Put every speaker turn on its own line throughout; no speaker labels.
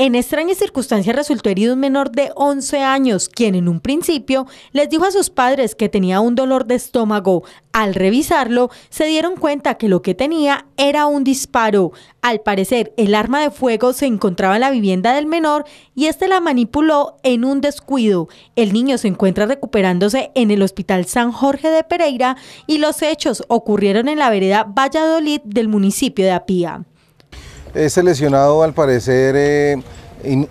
En extrañas circunstancias resultó herido un menor de 11 años, quien en un principio les dijo a sus padres que tenía un dolor de estómago. Al revisarlo, se dieron cuenta que lo que tenía era un disparo. Al parecer, el arma de fuego se encontraba en la vivienda del menor y este la manipuló en un descuido. El niño se encuentra recuperándose en el Hospital San Jorge de Pereira y los hechos ocurrieron en la vereda Valladolid del municipio de Apía.
Este lesionado al parecer eh,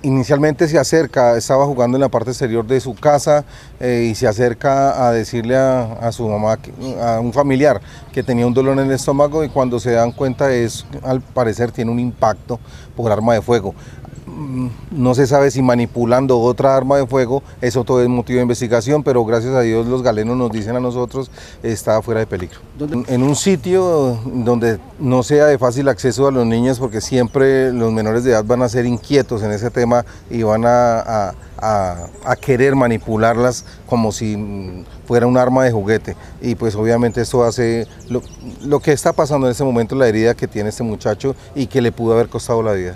inicialmente se acerca, estaba jugando en la parte exterior de su casa eh, y se acerca a decirle a, su mamá, a un familiar que tenía un dolor en el estómago y cuando se dan cuenta es, al parecer tiene un impacto por arma de fuego. Mm, no se sabe si manipulando otra arma de fuego, eso todo es motivo de investigación, pero gracias a Dios los galenos nos dicen a nosotros está fuera de peligro. En un sitio donde no sea de fácil acceso a los niños, porque siempre los menores de edad van a ser inquietos en ese tema y van a, querer manipularlas como si mm, fuera un arma de juguete. Y pues obviamente eso hace lo, lo que está pasando en ese momento, la herida que tiene este muchacho y que le pudo haber costado la vida.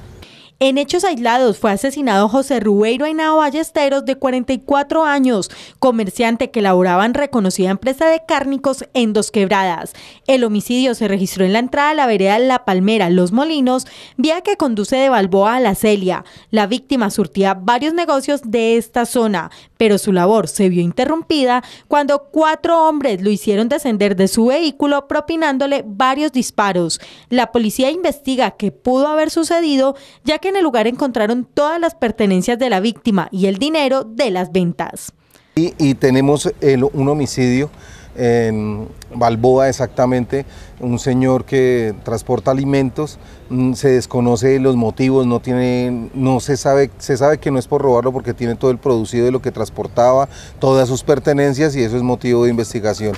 En hechos aislados fue asesinado José Rubeiro Ainao Ballesteros, de 44 años, comerciante que laboraba en reconocida empresa de cárnicos en Dos Quebradas. El homicidio se registró en la entrada a la vereda La Palmera, Los Molinos, vía que conduce de Balboa a La Celia. La víctima surtía varios negocios de esta zona, pero su labor se vio interrumpida cuando cuatro hombres lo hicieron descender de su vehículo propinándole varios disparos. La policía investiga qué pudo haber sucedido, ya que en el lugar encontraron todas las pertenencias de la víctima y el dinero de las ventas.
Y, tenemos un homicidio en Balboa exactamente, un señor que transporta alimentos, mm, se desconoce los motivos, no tiene, no se sabe, se sabe que no es por robarlo porque tiene todo el producido de lo que transportaba, todas sus pertenencias y eso es motivo de investigación.